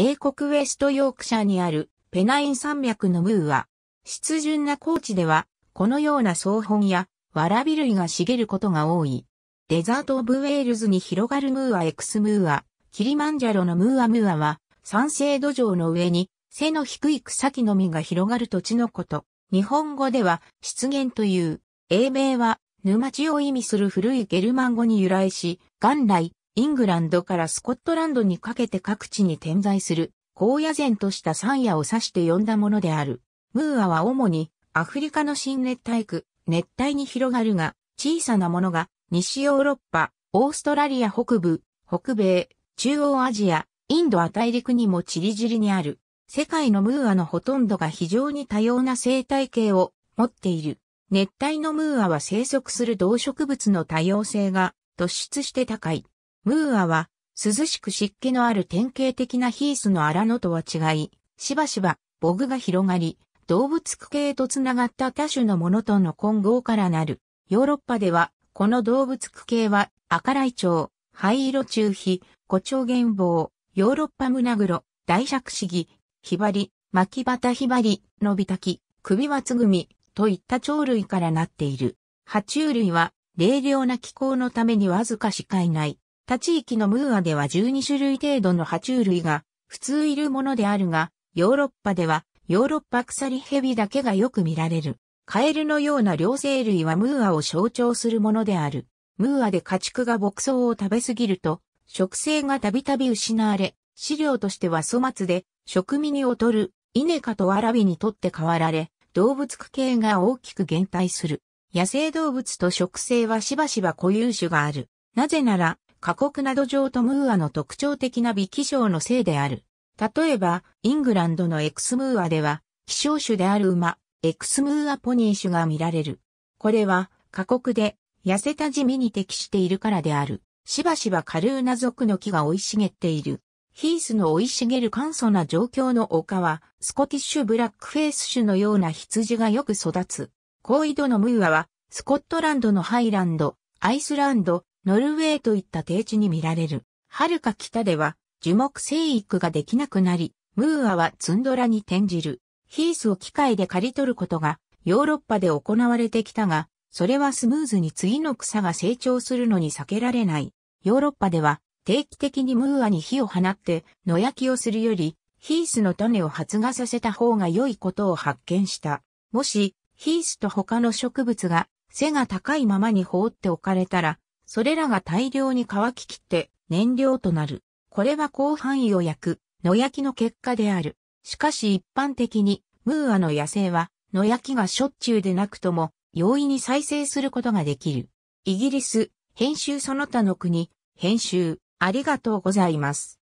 英国ウェストヨークシャにあるペナイン山脈のムーア。湿潤な高地では、このような草本や、わらび類が茂ることが多い。デザート・オブ・ウェールズに広がるムーア・エクス・ムーア、キリマンジャロのムーア・ムーアは、酸性土壌の上に、背の低い草木の実が広がる土地のこと。日本語では、湿原という、英名は、沼地を意味する古いゲルマン語に由来し、元来、イングランドからスコットランドにかけて各地に点在する、荒野然とした山野を指して呼んだものである。ムーアは主にアフリカの新熱帯区、熱帯に広がるが、小さなものが西ヨーロッパ、オーストラリア北部、北米、中央アジア、インドア大陸にもちりじりにある。世界のムーアのほとんどが非常に多様な生態系を持っている。熱帯のムーアは生息する動植物の多様性が突出して高い。ムーアは涼しく湿気のある典型的なヒースの荒野とは違い、しばしばボグが広がり、動物系とつながった多種のものとの混合からなる。ヨーロッパでは、この動物系は赤雷鳥、灰色中皮、胡蝶原棒、ヨーロッパ胸黒、大尺子ギ、ヒバリ、巻き旗ヒバリ、伸びたき、首輪つぐみ、といった鳥類からなっている。爬虫類は、冷涼な気候のためにわずかしかいない。他地域のムーアでは12種類程度の爬虫類が普通いるものであるが、ヨーロッパではヨーロッパ鎖蛇だけがよく見られる。カエルのような両生類はムーアを象徴するものである。ムーアで家畜が牧草を食べすぎると、食性がたびたび失われ、飼料としては粗末で、食味に劣る、イネとワラビにとって変わられ、動物区系が大きく減退する。野生動物と植生はしばしば固有種がある。なぜなら、過酷な土壌とムーアの特徴的な微気象のせいである。例えば、イングランドのエクスムーアでは、希少種である馬、エクスムーアポニー種が見られる。これは、過酷で、痩せた地味に適しているからである。しばしばカルーナ族の木が生い茂っている。ヒースの生い茂る簡素な状況の丘は、スコティッシュブラックフェイス種のような羊がよく育つ。高緯度のムーアは、スコットランドのハイランド、アイスランド、ノルウェーといった低地に見られる。遥か北では樹木生育ができなくなり、ムーアはツンドラに転じる。ヒースを機械で刈り取ることがヨーロッパで行われてきたが、それはスムーズに次の草が成長するのに避けられない。ヨーロッパでは定期的にムーアに火を放って野焼きをするより、ヒースの種を発芽させた方が良いことを発見した。もし、ヒースと他の植物が背が高いままに放っておかれたら、それらが大量に乾ききって燃料となる。これは広範囲を焼く、野焼きの結果である。しかし一般的に、ムーアの野生は、野焼きがしょっちゅうでなくとも、容易に再生することができる。イギリス、編集その他の国、編集、ありがとうございます。